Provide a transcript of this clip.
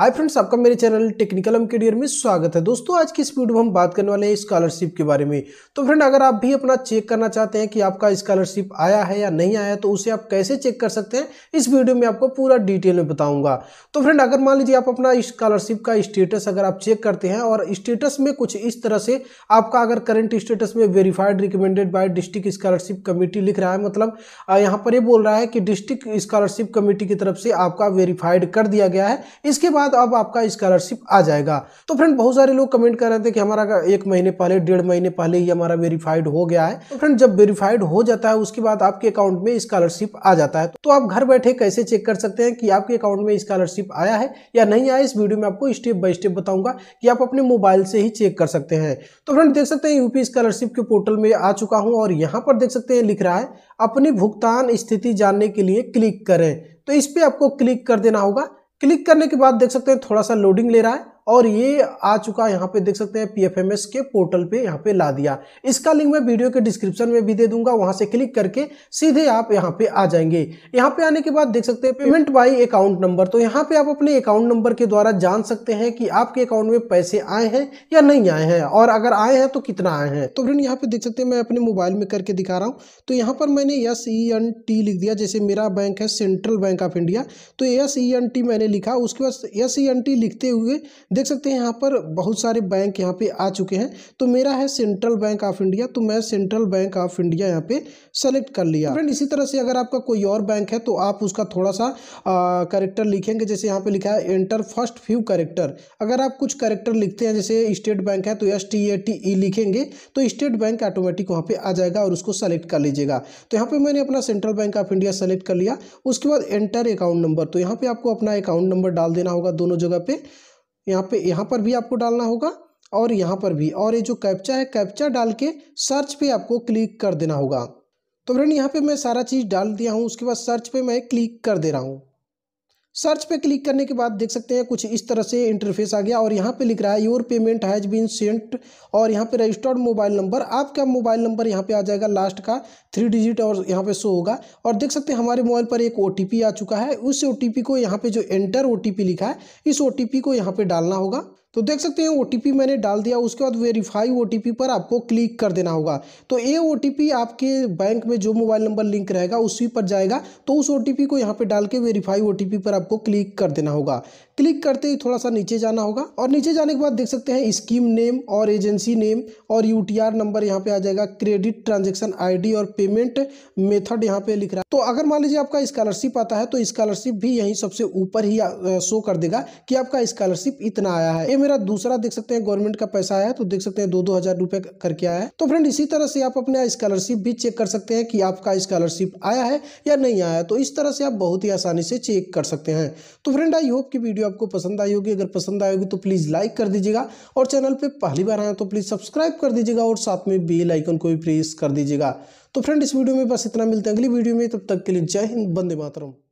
hi friends आपका मेरे channel technical M career में स्वागत है दोस्तों आज की इस वीडियो में हम बात करने वाले हैं स्कॉलरशिप के बारे में तो फ्रेंड अगर आप भी अपना चेक करना चाहते हैं कि आपका स्कॉलरशिप आया है या नहीं आया तो उसे आप कैसे चेक कर सकते हैं इस वीडियो में आपको पूरा डिटेल में बताऊंगा तो फ्रेंड अगर मान लीजिए आप अपना स्कॉलरशिप का स्टेटस अगर आप चेक करते हैं और स्टेटस में कुछ इस तरह से आपका अगर करंट स्टेटस में verified recommended by district scholarship committee लिख रहा है मतलब यहाँ पर ये बोल रहा है कि डिस्ट्रिक्ट स्कॉलरशिप कमेटी की तरफ से आपका वेरीफाइड कर दिया गया है इसके बाद है तो अब आपका स्कॉलरशिप आ जाएगा तो फ्रेंड बहुत सारे लोग कमेंट कर रहे थे कि हमारा एक महीने पहले डेढ़ महीने पहले ही हमारा वेरीफाइड हो गया है तो फ्रेंड जब वेरीफाइड हो जाता है उसके बाद आपके अकाउंट में स्कॉलरशिप आ जाता है तो आप घर बैठे कैसे चेक कर सकते हैं कि आपके अकाउंट में स्कॉलरशिप आया है या नहीं आया इस वीडियो में आपको स्टेप बाय स्टेप बताऊंगा कि आप अपने मोबाइल से ही चेक कर सकते हैं तो फ्रेंड देख सकते हैं यूपी स्कॉलरशिप के पोर्टल में आ चुका हूँ और यहाँ पर देख सकते हैं लिख रहा है अपनी भुगतान स्थिति जानने के लिए क्लिक करें तो इस पर आपको क्लिक कर देना होगा क्लिक करने के बाद देख सकते हैं थोड़ा सा लोडिंग ले रहा है और ये आ चुका है यहाँ पे देख सकते हैं पीएफएमएस के पोर्टल पे यहाँ पे ला दिया इसका लिंक मैं वीडियो के डिस्क्रिप्शन में भी दे दूंगा वहां से क्लिक करके सीधे आप यहाँ पे आ जाएंगे यहाँ पे आने के बाद देख सकते हैं पेमेंट बाई अकाउंट नंबर तो यहाँ पे आप अपने अकाउंट नंबर के द्वारा जान सकते हैं कि आपके अकाउंट में पैसे आए हैं या नहीं आए हैं और अगर आए हैं तो कितना आए हैं तो फ्रेंड यहाँ पे देख सकते हैं मैं अपने मोबाइल में करके दिखा रहा हूँ तो यहाँ पर मैंने एस ई एन टी लिख दिया जैसे मेरा बैंक है सेंट्रल बैंक ऑफ इंडिया तो एस ई एन टी मैंने लिखा उसके बाद एस ई एन टी लिखते हुए देख सकते हैं यहाँ पर बहुत सारे बैंक यहाँ पे आ चुके हैं तो मेरा है सेंट्रल बैंक ऑफ इंडिया तो मैं सेंट्रल बैंक ऑफ इंडिया यहाँ पे सेलेक्ट कर लिया फ्रेंड इसी तरह से अगर आपका कोई और बैंक है तो आप उसका थोड़ा सा करेक्टर लिखेंगे जैसे यहाँ पे लिखा है एंटर फर्स्ट फ्यू करेक्टर अगर आप कुछ करेक्टर लिखते हैं जैसे स्टेट बैंक है तो S T A T E लिखेंगे तो स्टेट बैंक ऑटोमेटिक वहाँ पर आ जाएगा और उसको सेलेक्ट कर लीजिएगा तो यहाँ पर मैंने अपना Central Bank of India select कर लिया उसके बाद एंटर अकाउंट नंबर तो यहाँ पर आपको अपना अकाउंट नंबर डाल देना होगा दोनों जगह पर यहाँ पे यहाँ पर भी आपको डालना होगा और यहाँ पर भी और ये जो कैप्चा है कैप्चा डाल के सर्च पे आपको क्लिक कर देना होगा तो फ्रेंड यहाँ पे मैं सारा चीज़ डाल दिया हूँ उसके बाद सर्च पे मैं क्लिक कर दे रहा हूँ सर्च पे क्लिक करने के बाद देख सकते हैं कुछ इस तरह से इंटरफेस आ गया और यहाँ पे लिख रहा है your payment has been sent और यहाँ पे रजिस्टर्ड मोबाइल नंबर आपका मोबाइल नंबर यहाँ पे आ जाएगा लास्ट का थ्री डिजिट और यहाँ पे शो होगा और देख सकते हैं हमारे मोबाइल पर एक ओ आ चुका है उस ओ को यहाँ पर जो एंटर ओ लिखा है इस ओ को यहाँ पर डालना होगा तो देख सकते हैं ओ मैंने डाल दिया उसके बाद वेरीफाई ओ पर आपको क्लिक कर देना होगा तो ये ओ आपके बैंक में जो मोबाइल नंबर लिंक रहेगा उसी पर जाएगा तो उस ओ को यहाँ पे डाल के वेरीफाई ओ पर आपको क्लिक कर देना होगा क्लिक करते ही थोड़ा सा नीचे जाना होगा और नीचे जाने के बाद देख सकते हैं स्कीम नेम और एजेंसी नेम और यू नंबर यहाँ पे आ जाएगा क्रेडिट ट्रांजेक्शन आई और पेमेंट मेथड यहाँ पे लिख रहा है तो अगर मान लीजिए आपका स्कॉलरशिप आता है तो स्कॉलरशिप भी यहीं सबसे ऊपर ही शो कर देगा कि आपका स्कॉलरशिप इतना आया है मेरा दूसरा देख सकते हैं गवर्नमेंट का पैसा आया तो देख सकते हैं दो दो हज़ार रुपए करके आया है तो फ्रेंड इसी तरह से आप अपने स्कॉलरशिप भी चेक कर सकते हैं कि आपका स्कॉलरशिप आया है या नहीं आया तो इस तरह से आप बहुत ही आसानी से चेक कर सकते हैं तो फ्रेंड आई होप की वीडियो आपको पसंद आई होगी अगर पसंद आएगी तो प्लीज़ लाइक कर दीजिएगा और चैनल पर पहली बार आए तो प्लीज़ सब्सक्राइब कर दीजिएगा और साथ में बेल आइकन को भी प्रेस कर दीजिएगा तो फ्रेंड इस वीडियो में बस इतना मिलते हैं अगली वीडियो में तब तक के लिए जय हिंद बंदे मातरम